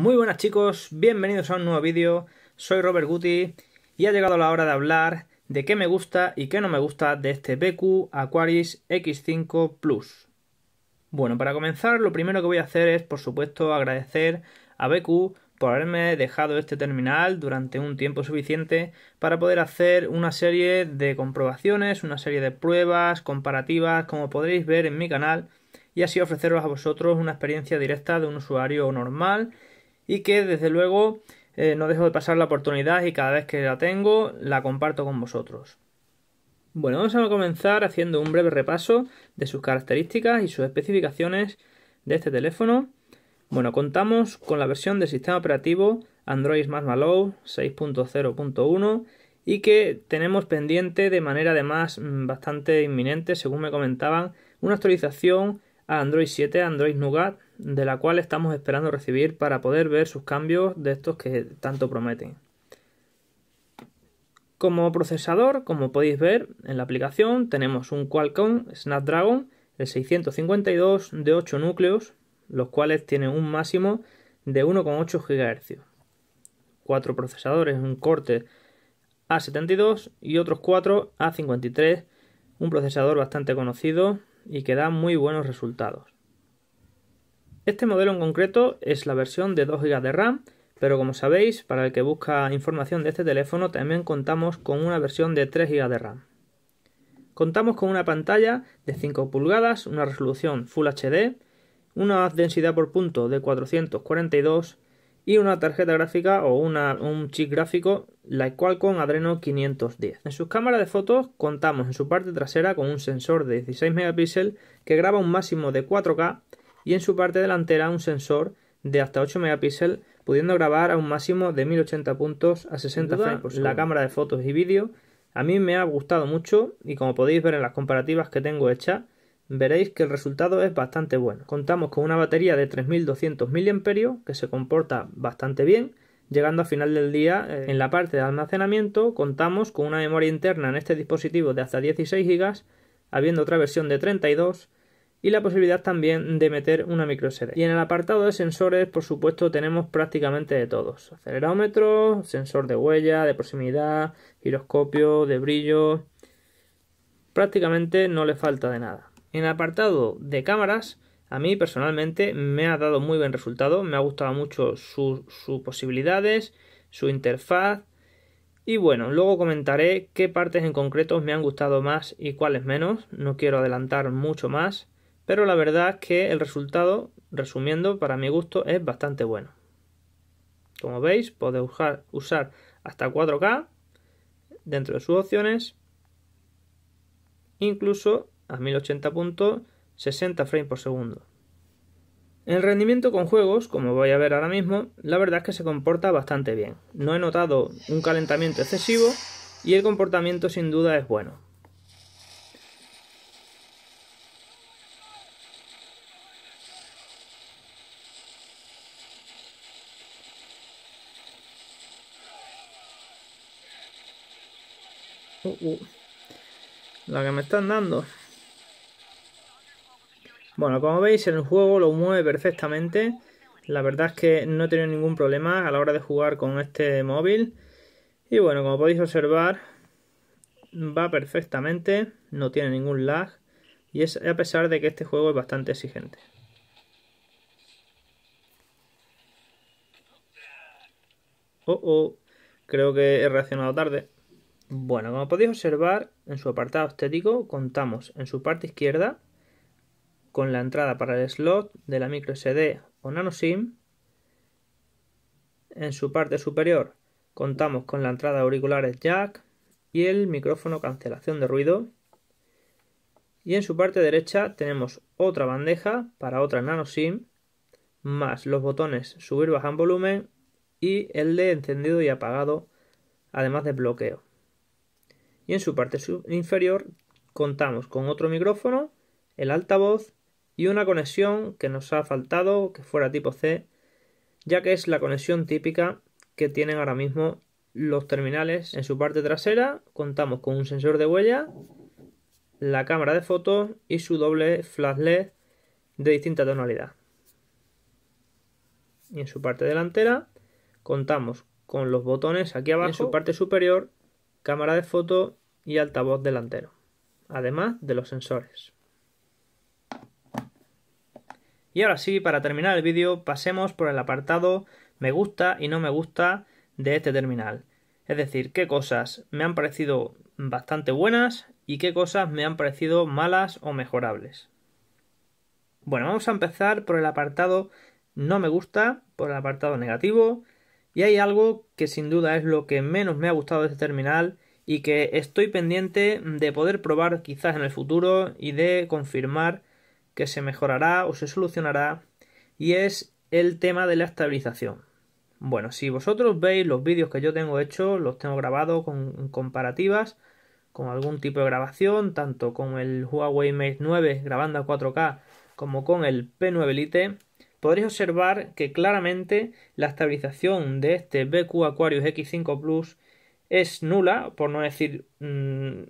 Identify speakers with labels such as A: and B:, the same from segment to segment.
A: Muy buenas chicos, bienvenidos a un nuevo vídeo, soy Robert Guti y ha llegado la hora de hablar de qué me gusta y qué no me gusta de este BQ Aquaris X5 Plus. Bueno, para comenzar lo primero que voy a hacer es por supuesto agradecer a BQ por haberme dejado este terminal durante un tiempo suficiente para poder hacer una serie de comprobaciones, una serie de pruebas, comparativas, como podréis ver en mi canal, y así ofreceros a vosotros una experiencia directa de un usuario normal y que desde luego eh, no dejo de pasar la oportunidad y cada vez que la tengo la comparto con vosotros. Bueno, vamos a comenzar haciendo un breve repaso de sus características y sus especificaciones de este teléfono. Bueno, contamos con la versión del sistema operativo Android Marshmallow 6.0.1 y que tenemos pendiente de manera además mm, bastante inminente, según me comentaban, una actualización a Android 7, Android Nougat de la cual estamos esperando recibir para poder ver sus cambios de estos que tanto prometen. Como procesador, como podéis ver en la aplicación, tenemos un Qualcomm Snapdragon el 652 de 8 núcleos, los cuales tienen un máximo de 1,8 GHz. Cuatro procesadores, un corte A72 y otros cuatro A53, un procesador bastante conocido y que da muy buenos resultados. Este modelo en concreto es la versión de 2 GB de RAM, pero como sabéis, para el que busca información de este teléfono también contamos con una versión de 3 GB de RAM. Contamos con una pantalla de 5 pulgadas, una resolución Full HD, una densidad por punto de 442 y una tarjeta gráfica o un chip gráfico, la con Adreno 510. En sus cámaras de fotos contamos en su parte trasera con un sensor de 16 megapíxeles que graba un máximo de 4K y en su parte delantera un sensor de hasta 8 megapíxeles pudiendo grabar a un máximo de 1080 puntos a 60 frames La cámara de fotos y vídeo a mí me ha gustado mucho y como podéis ver en las comparativas que tengo hechas, veréis que el resultado es bastante bueno. Contamos con una batería de 3200 mAh que se comporta bastante bien. Llegando al final del día, eh, en la parte de almacenamiento, contamos con una memoria interna en este dispositivo de hasta 16 GB, habiendo otra versión de 32 y la posibilidad también de meter una microSD. Y en el apartado de sensores, por supuesto, tenemos prácticamente de todos. Acelerómetro, sensor de huella, de proximidad, giroscopio, de brillo. Prácticamente no le falta de nada. En el apartado de cámaras, a mí personalmente me ha dado muy buen resultado. Me ha gustado mucho sus posibilidades, su interfaz. Y bueno, luego comentaré qué partes en concreto me han gustado más y cuáles menos. No quiero adelantar mucho más. Pero la verdad es que el resultado, resumiendo, para mi gusto es bastante bueno. Como veis, podéis usar, hasta 4K dentro de sus opciones, incluso a 1080.60 frames por segundo. El rendimiento con juegos, como voy a ver ahora mismo, la verdad es que se comporta bastante bien. No he notado un calentamiento excesivo y el comportamiento sin duda es bueno. Uh, uh. La que me están dando. Bueno, como veis, el juego lo mueve perfectamente. La verdad es que no he tenido ningún problema a la hora de jugar con este móvil. Y bueno, como podéis observar, va perfectamente, no tiene ningún lag. Y es a pesar de que este juego es bastante exigente. Oh, oh, creo que he reaccionado tarde. Bueno, como podéis observar, en su apartado estético contamos en su parte izquierda con la entrada para el slot de la micro SD o nano SIM. En su parte superior contamos con la entrada auriculares jack y el micrófono cancelación de ruido. Y en su parte derecha tenemos otra bandeja para otra nano SIM, más los botones subir, bajar volumen y el de encendido y apagado, además de bloqueo y en su parte inferior contamos con otro micrófono, el altavoz y una conexión que nos ha faltado que fuera tipo C, ya que es la conexión típica que tienen ahora mismo los terminales. En su parte trasera contamos con un sensor de huella, la cámara de fotos y su doble flash LED de distinta tonalidad. Y en su parte delantera contamos con los botones aquí abajo. en su parte superior, cámara de fotos y altavoz delantero, además de los sensores. Y ahora sí, para terminar el vídeo, pasemos por el apartado me gusta y no me gusta de este terminal. Es decir, qué cosas me han parecido bastante buenas y qué cosas me han parecido malas o mejorables. Bueno, vamos a empezar por el apartado no me gusta, por el apartado negativo. Y hay algo que sin duda es lo que menos me ha gustado de este terminal y que estoy pendiente de poder probar quizás en el futuro y de confirmar que se mejorará o se solucionará y es el tema de la estabilización. Bueno, si vosotros veis los vídeos que yo tengo hecho los tengo grabados con comparativas, con algún tipo de grabación, tanto con el Huawei Mate 9 grabando a 4K como con el P9 Lite, podréis observar que claramente la estabilización de este BQ Aquarius X5 Plus es nula, por no decir mm,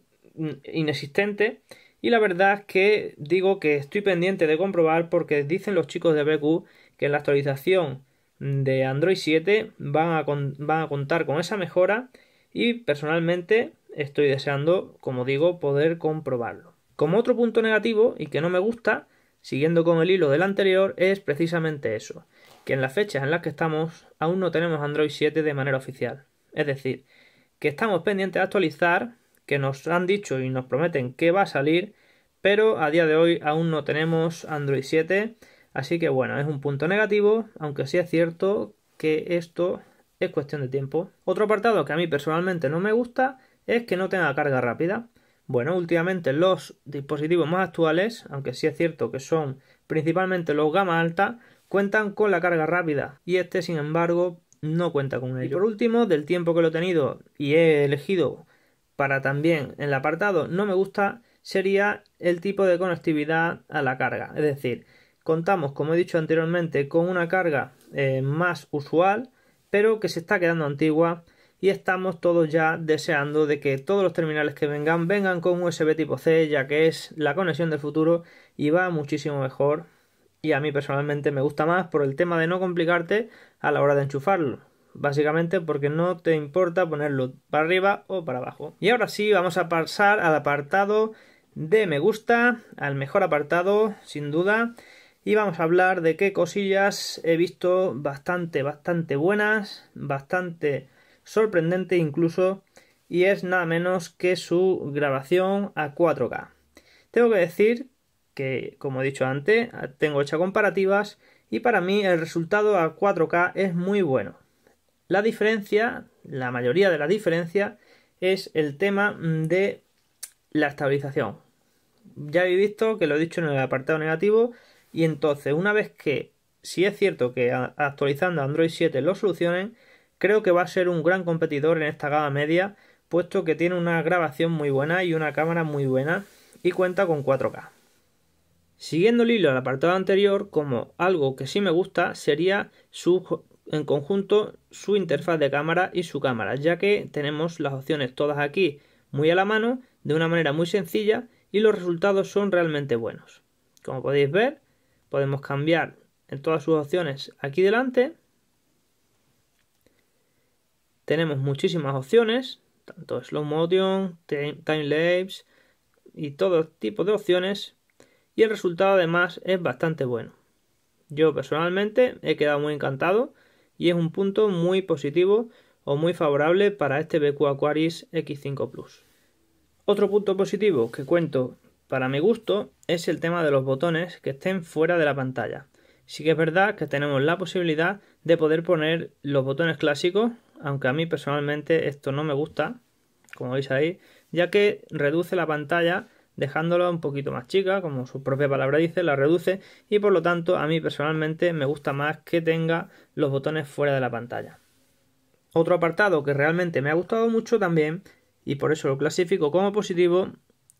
A: inexistente. Y la verdad es que digo que estoy pendiente de comprobar porque dicen los chicos de BQ que en la actualización de Android 7 van a, van a contar con esa mejora y personalmente estoy deseando, como digo, poder comprobarlo. Como otro punto negativo y que no me gusta, siguiendo con el hilo del anterior, es precisamente eso, que en las fechas en las que estamos aún no tenemos Android 7 de manera oficial. Es decir, que estamos pendientes de actualizar, que nos han dicho y nos prometen que va a salir, pero a día de hoy aún no tenemos Android 7, así que bueno, es un punto negativo, aunque sí es cierto que esto es cuestión de tiempo. Otro apartado que a mí personalmente no me gusta es que no tenga carga rápida. Bueno, últimamente los dispositivos más actuales, aunque sí es cierto que son principalmente los gama alta, cuentan con la carga rápida y este sin embargo no cuenta con ello. Y por último, del tiempo que lo he tenido y he elegido para también en el apartado no me gusta sería el tipo de conectividad a la carga. Es decir, contamos, como he dicho anteriormente, con una carga eh, más usual, pero que se está quedando antigua y estamos todos ya deseando de que todos los terminales que vengan vengan con USB tipo C, ya que es la conexión del futuro y va muchísimo mejor y a mí personalmente me gusta más por el tema de no complicarte a la hora de enchufarlo. Básicamente porque no te importa ponerlo para arriba o para abajo. Y ahora sí, vamos a pasar al apartado de me gusta, al mejor apartado, sin duda. Y vamos a hablar de qué cosillas he visto bastante, bastante buenas, bastante sorprendente incluso. Y es nada menos que su grabación a 4K. Tengo que decir como he dicho antes, tengo hecha comparativas y para mí el resultado a 4K es muy bueno. La diferencia, la mayoría de la diferencia, es el tema mm, de la estabilización. Ya habéis visto que lo he dicho en el apartado negativo y entonces una vez que, si es cierto que actualizando Android 7 lo solucionen, creo que va a ser un gran competidor en esta gama media, puesto que tiene una grabación muy buena y una cámara muy buena y cuenta con 4K. Siguiendo el hilo al apartado anterior, como algo que sí me gusta sería su, en conjunto su interfaz de cámara y su cámara, ya que tenemos las opciones todas aquí muy a la mano, de una manera muy sencilla y los resultados son realmente buenos. Como podéis ver, podemos cambiar en todas sus opciones aquí delante. Tenemos muchísimas opciones, tanto slow motion, time lapse y todo tipo de opciones y el resultado además es bastante bueno. Yo personalmente he quedado muy encantado y es un punto muy positivo o muy favorable para este BQ Aquaris X5 Plus. Otro punto positivo que cuento para mi gusto es el tema de los botones que estén fuera de la pantalla. Sí que es verdad que tenemos la posibilidad de poder poner los botones clásicos, aunque a mí personalmente esto no me gusta, como veis ahí, ya que reduce la pantalla dejándola un poquito más chica, como su propia palabra dice, la reduce y por lo tanto a mí personalmente me gusta más que tenga los botones fuera de la pantalla. Otro apartado que realmente me ha gustado mucho también, y por eso lo clasifico como positivo,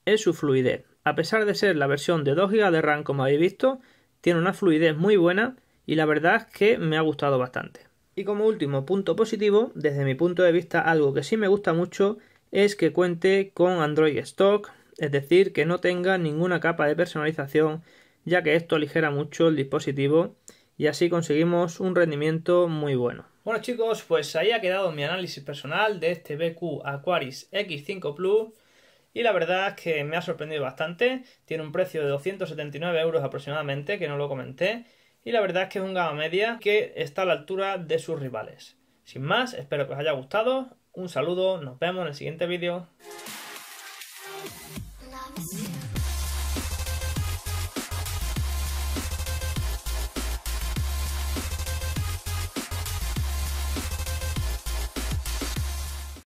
A: es su fluidez. A pesar de ser la versión de 2 GB de RAM como habéis visto, tiene una fluidez muy buena y la verdad es que me ha gustado bastante. Y como último punto positivo, desde mi punto de vista algo que sí me gusta mucho es que cuente con Android Stock, es decir, que no tenga ninguna capa de personalización, ya que esto aligera mucho el dispositivo y así conseguimos un rendimiento muy bueno. Bueno chicos, pues ahí ha quedado mi análisis personal de este BQ Aquaris X5 Plus y la verdad es que me ha sorprendido bastante, tiene un precio de 279 euros aproximadamente, que no lo comenté, y la verdad es que es un gama media que está a la altura de sus rivales. Sin más, espero que os haya gustado, un saludo, nos vemos en el siguiente vídeo.